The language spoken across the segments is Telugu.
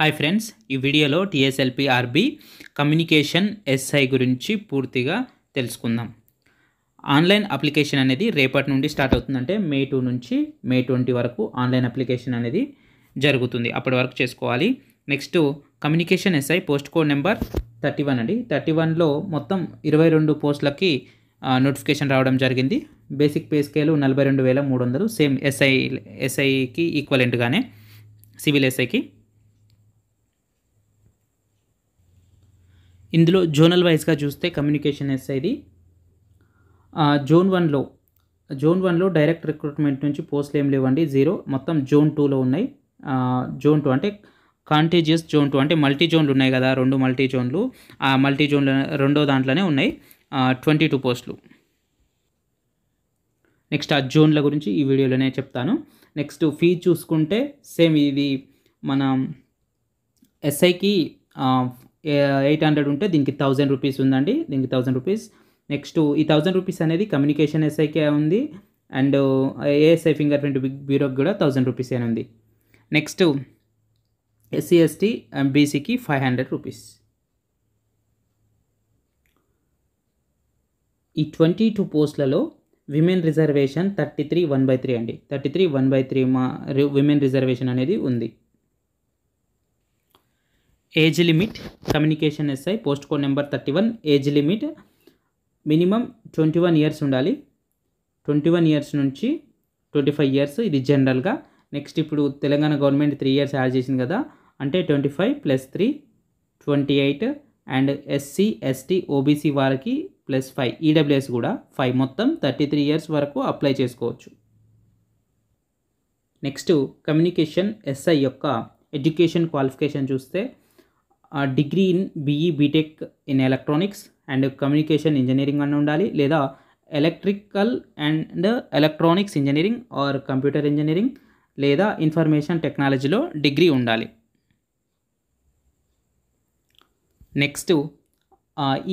హాయ్ ఫ్రెండ్స్ ఈ వీడియోలో ఆర్బి కమ్యూనికేషన్ ఎస్ఐ గురించి పూర్తిగా తెలుసుకుందాం ఆన్లైన్ అప్లికేషన్ అనేది రేపటి నుండి స్టార్ట్ అవుతుందంటే మే టూ నుంచి మే ట్వంటీ వరకు ఆన్లైన్ అప్లికేషన్ అనేది జరుగుతుంది అప్పటి వరకు చేసుకోవాలి next communication SI post code number thirty one అండి థర్టీ వన్లో మొత్తం ఇరవై రెండు పోస్టులకి నోటిఫికేషన్ రావడం జరిగింది బేసిక్ పే స్కేలు నలభై రెండు వేల మూడు వందలు సేమ్ ఎస్ఐ ఎస్ఐకి ఈక్వలెంట్గానే సివిల్ ఎస్ఐకి ఇందులో జోనల్ వైజ్గా చూస్తే కమ్యూనికేషన్ ఎస్ఐది జోన్ వన్లో జోన్ వన్లో డైరెక్ట్ రిక్రూట్మెంట్ నుంచి పోస్టులు ఏం లేవండి జీరో మొత్తం జోన్ టూలో ఉన్నాయి జోన్ టూ అంటే కాంటేజియస్ జోన్ టూ అంటే మల్టీ జోన్లు ఉన్నాయి కదా రెండు మల్టీ జోన్లు ఆ మల్టీ జోన్లు రెండో దాంట్లోనే ఉన్నాయి ట్వంటీ టూ పోస్టులు నెక్స్ట్ ఆ జోన్ల గురించి ఈ వీడియోలోనే చెప్తాను నెక్స్ట్ ఫీ చూసుకుంటే సేమ్ ఇది మన ఎస్ఐకి ఎయిట్ హండ్రెడ్ ఉంటే దీనికి థౌజండ్ రూపీస్ ఉందండి దీనికి థౌజండ్ రూపీస్ నెక్స్ట్ ఈ థౌజండ్ రూపీస్ అనేది కమ్యూనికేషన్ ఎస్ఐకే ఉంది అండ్ ఏఎస్ఐ ఫింగర్ ప్రింట్ బ్యూరోకి కూడా థౌజండ్ రూపీస్ అని ఉంది నెక్స్ట్ ఎస్సీ ఎస్టీ అండ్ బీసీకి ఫైవ్ హండ్రెడ్ రూపీస్ ఈ ట్వంటీ టూ పోస్టులలో women reservation thirty three one by three అండి thirty three one by three మా విమెన్ రిజర్వేషన్ అనేది ఉంది age limit communication SI post code number thirty one age limit minimum twenty one years ఉండాలి ట్వంటీ వన్ ఇయర్స్ నుంచి ట్వంటీ ఫైవ్ ఇయర్స్ ఇది జనరల్గా నెక్స్ట్ ఇప్పుడు Telangana government three years add చేసింది కదా అంటే twenty five plus three twenty eight and SC ST OBC వారికి ప్లస్ ఫైవ్ ఈడబ్ల్యూఎస్ కూడా ఫైవ్ మొత్తం థర్టీ త్రీ ఇయర్స్ వరకు అప్లై చేసుకోవచ్చు నెక్స్ట్ కమ్యూనికేషన్ ఎస్ఐ యొక్క ఎడ్యుకేషన్ క్వాలిఫికేషన్ చూస్తే degree in BE B Tech in electronics and communication engineering అని ఉండాలి లేదా electrical and electronics engineering or computer engineering లేదా ఇన్ఫర్మేషన్ టెక్నాలజీలో డిగ్రీ ఉండాలి నెక్స్ట్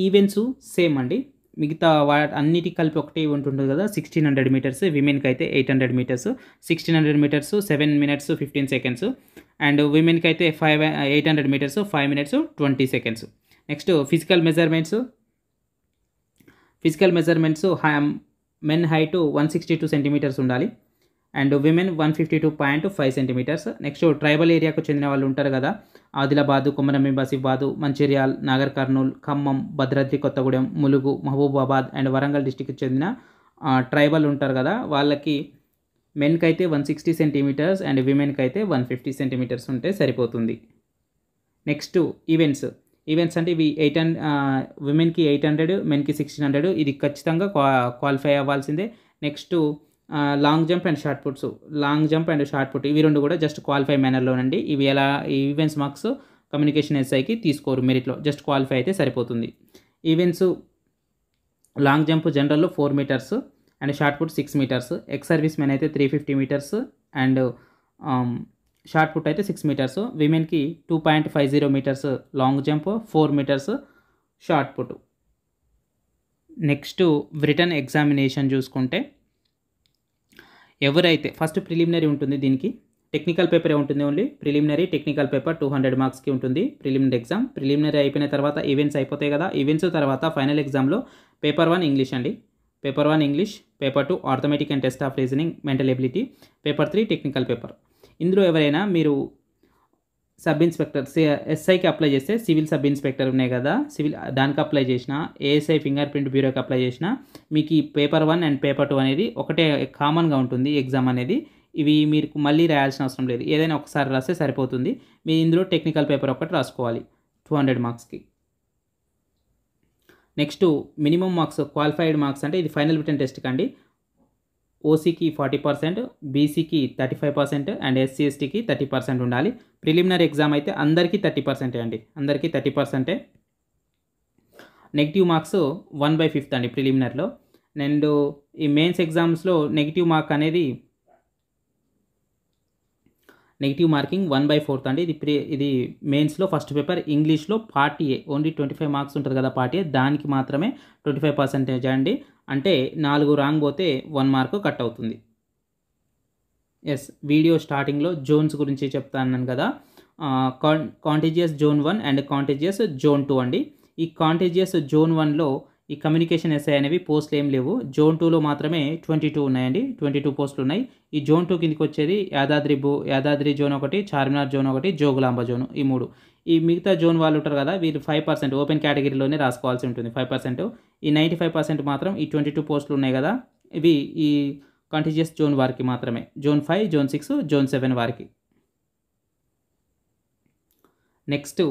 ఈవెంట్స్ సేమ్ అండి మిగతా వా అన్నిటికి కలిపి ఒకటే ఉంటుంది కదా సిక్స్టీన్ హండ్రెడ్ మీటర్స్ విమెన్కి అయితే eight hundred meters sixteen hundred meters seven minutes fifteen seconds and విమెన్కి అయితే five eight hundred meters five minutes twenty seconds next physical measurements physical measurements high men height one sixty two centimeters ఉండాలి and women one fifty two point five centimeters next tribal ఏరియాకు చెందిన వాళ్ళు ఉంటారు కదా ఆదిలాబాదు కొమరంబింబాసిబాదు మంచిర్యాల్ నాగర్ కర్నూల్ ఖమ్మం భద్రాద్రి కొత్తగూడెం ములుగు మహబూబాబాద్ అండ్ వరంగల్ డిస్టిక్కి చెందిన ట్రైబల్ ఉంటారు కదా వాళ్ళకి మెన్కి అయితే వన్ సిక్స్టీ సెంటీమీటర్స్ అండ్ విమెన్కి అయితే వన్ ఫిఫ్టీ సెంటీమీటర్స్ ఉంటే సరిపోతుంది నెక్స్ట్ ఈవెంట్స్ ఈవెంట్స్ అంటే ఇవి ఎయిట్ హండ్రెడ్ విమెన్కి ఎయిట్ హండ్రెడ్ మెన్కి సిక్స్టీన్ హండ్రెడ్ ఇది ఖచ్చితంగా క్వాలిఫై అవ్వాల్సిందే next long jump and shot puts long jump and shot put ఇవి రెండు కూడా జస్ట్ క్వాలిఫై మేనర్లోనండి ఇవి ఎలా ఈవెంట్స్ మార్క్స్ కమ్యూనికేషన్ ఎస్ఐకి తీసుకోరు మెరిట్లో జస్ట్ క్వాలిఫై అయితే సరిపోతుంది ఈవెంట్స్ లాంగ్ జంప్ జనరల్లో four meters and shot put six meters ex service men అయితే three fifty meters and shot put అయితే సిక్స్ మీటర్స్ విమెన్కి two point five zero meters long jump four meters shot put next written examination చూసుకుంటే ఎవరైతే ఫస్ట్ ప్రిలిమినరీ ఉంటుంది దీనికి టెక్నికల్ పేపరే ఉంటుంది only preliminary technical paper two hundred మార్క్స్కి ఉంటుంది ప్రిలిమినరీ ఎగ్జామ్ ప్రిలిమినరీ అయిపోయిన తర్వాత ఈవెంట్స్ అయిపోతాయి కదా ఈవెంట్స్ తర్వాత ఫైనల్ ఎగ్జామ్లో పేపర్ వన్ ఇంగ్లీష్ అండి paper one English paper two arithmetic and test of reasoning mental ability paper three technical paper ఇందులో ఎవరైనా మీరు సబ్ ఇన్స్పెక్టర్ ఎస్ఐకి అప్లై చేస్తే సివిల్ సబ్ ఇన్స్పెక్టర్ ఉన్నాయి కదా సివిల్ దానికి అప్లై చేసిన ఏఎస్ఐ ఫింగర్ ప్రింట్ బ్యూరోకి అప్లై చేసిన మీకు ఈ paper one and paper two అనేది ఒకటే కామన్గా ఉంటుంది ఎగ్జామ్ అనేది ఇవి మీకు మళ్ళీ రాయాల్సిన అవసరం లేదు ఏదైనా ఒకసారి రాస్తే సరిపోతుంది మీరు ఇందులో టెక్నికల్ పేపర్ ఒకటి రాసుకోవాలి టూ హండ్రెడ్ మార్క్స్కి next minimum marks qualified marks అంటే ఇది ఫైనల్ రిటర్న్ టెస్ట్కి అండి ఓసీకి ఫార్టీ పర్సెంట్ బీసీకి thirty five percent and SC ఎస్టీకి థర్టీ పర్సెంట్ ఉండాలి ప్రిలిమినరీ ఎగ్జామ్ అయితే అందరికీ థర్టీ పర్సెంటే అండి అందరికీ థర్టీ పర్సెంటే negative marks one by fifth అండి ప్రిలిమినరీలో అండ్ ఈ మెయిన్స్ ఎగ్జామ్స్లో నెగిటివ్ మార్క్ అనేది negative marking one by fourth అండి ఇది ప్రి ఇది మెయిన్స్లో ఫస్ట్ పేపర్ ఇంగ్లీష్లో పార్టీ ఏ ఓన్లీ ట్వంటీ ఫైవ్ మార్క్స్ ఉంటుంది కదా పార్టీ దానికి మాత్రమే ట్వంటీ ఫైవ్ పర్సెంటేజ్ అండి అంటే నాలుగు రాంగ్ పోతే వన్ మార్క్ కట్ అవుతుంది ఎస్ వీడియో స్టార్టింగ్లో జోన్స్ గురించి చెప్తాను కదా contiguous zone one and contiguous zone two అండి ఈ కాంటేజియస్ జోన్ వన్లో ఈ కమ్యూనికేషన్ ఎస్ఐ అనేవి పోస్టులు ఏం లేవు జోన్ టూలో మాత్రమే ట్వంటీ టూ ఉన్నాయండి ట్వంటీ టూ పోస్టులు ఉన్నాయి ఈ జోన్ టూ కిందకి వచ్చేది యాదాద్రి భూ యాదాద్రి జోన్ ఒకటి చార్మినార్ జోన్ ఒకటి జోగులాంబ జోన్ ఈ మూడు ఈ మిగతా జోన్ వాళ్ళు ఉంటారు కదా వీళ్ళు ఫైవ్ పర్సెంట్ ఓపెన్ కేటగిరీలోనే రాసుకోవాల్సి ఉంటుంది ఫైవ్ పర్సెంట్ ఈ నైంటీ ఫైవ్ పర్సెంట్ మాత్రం ఈ ట్వంటీ టూ పోస్టులు ఉన్నాయి కదా ఇవి ఈ కంటిజియస్ జోన్ వారికి మాత్రమే zone five zone six zone seven వారికి నెక్స్ట్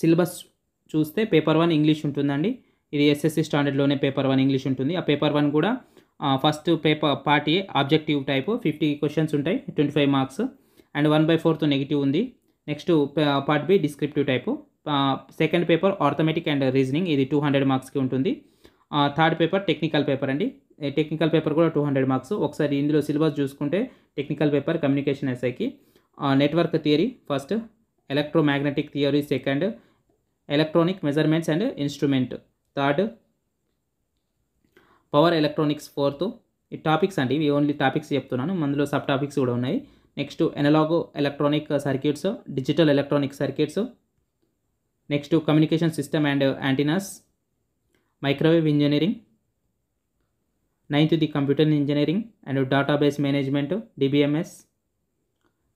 సిలబస్ చూస్తే పేపర్ వన్ ఇంగ్లీష్ ఉంటుందండి ఇది ఎస్ఎస్సి స్టాండర్డ్లోనే పేపర్ వన్ ఇంగ్లీష్ ఉంటుంది ఆ పేపర్ వన్ కూడా first paper part A objective type fifty questions ఉంటాయి twenty five marks and one by fourth negative ఉంది next part B descriptive type second paper arithmetic and reasoning ఇది టూ హండ్రెడ్ మార్క్స్కి ఉంటుంది థర్డ్ పేపర్ టెక్నికల్ పేపర్ అండి టెక్నికల్ పేపర్ కూడా టూ హండ్రెడ్ మార్క్స్ ఒకసారి ఇందులో సిలబస్ చూసుకుంటే టెక్నికల్ పేపర్ కమ్యూనికేషన్ ఎస్ఐకి network theory first electromagnetic theory second electronic measurements and instrument third power electronics fourth ఈ టాపిక్స్ అండి ఇవి ఓన్లీ టాపిక్స్ చెప్తున్నాను అందులో సబ్ టాపిక్స్ కూడా ఉన్నాయి next analog electronic circuits digital electronic circuits next communication system and antennas microwave engineering ninth the computer engineering and database management DBMS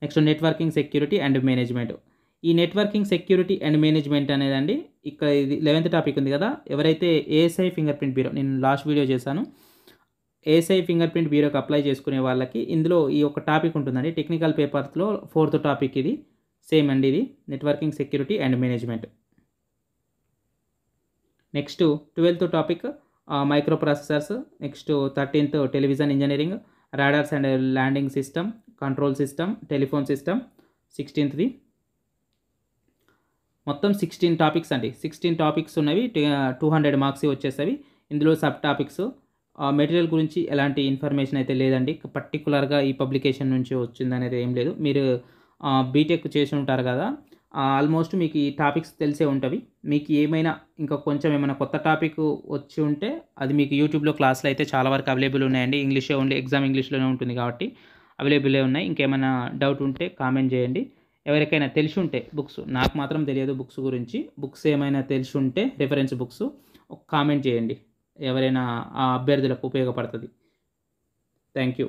next networking security and management ఈ నెట్వర్కింగ్ సెక్యూరిటీ అండ్ మేనేజ్మెంట్ అనేదండి ఇక్కడ ఇది లెవెన్త్ టాపిక్ ఉంది కదా ఎవరైతే ఏఎస్ఐ ఫింగర్ ప్రింట్ బ్యూరో నేను లాస్ట్ వీడియో చేశాను ఏసఐ ఫింగర్ ప్రింట్ బ్యూరోకి అప్లై చేసుకునే వాళ్ళకి ఇందులో ఈ ఒక టాపిక్ ఉంటుందండి టెక్నికల్ పేపర్స్లో ఫోర్త్ టాపిక్ ఇది సేమ్ అండి ఇది networking security and management next twelfth topic microprocessors next thirteenth television engineering radars and landing system control system telephone system సిక్స్టీన్త్ది మొత్తం సిక్స్టీన్ టాపిక్స్ అండి సిక్స్టీన్ టాపిక్స్ ఉన్నవి టూ హండ్రెడ్ మార్క్స్ వచ్చేసవి ఇందులో సబ్ టాపిక్స్ ఆ మెటీరియల్ గురించి ఎలాంటి ఇన్ఫర్మేషన్ అయితే లేదండి పర్టికులర్గా ఈ పబ్లికేషన్ నుంచి వచ్చింది అనేది ఏం లేదు మీరు బీటెక్ చేసి ఉంటారు కదా ఆల్మోస్ట్ మీకు ఈ టాపిక్స్ తెలిసే ఉంటవి మీకు ఏమైనా ఇంకా కొంచెం ఏమైనా కొత్త టాపిక్ వచ్చి ఉంటే అది మీకు యూట్యూబ్లో క్లాసులు అయితే చాలా వరకు అవైలబుల్ ఉన్నాయండి ఇంగ్లీషే ఓన్లీ ఎగ్జామ్ ఇంగ్లీష్లోనే ఉంటుంది కాబట్టి అవైలబులే ఉన్నాయి ఇంకేమైనా డౌట్ ఉంటే కామెంట్ చేయండి ఎవరికైనా తెలిసి ఉంటే బుక్స్ నాకు మాత్రం తెలియదు బుక్స్ గురించి బుక్స్ ఏమైనా తెలిసి ఉంటే రిఫరెన్స్ బుక్స్ కామెంట్ చేయండి ఎవరైనా ఆ అభ్యర్థులకు ఉపయోగపడుతుంది థ్యాంక్ యూ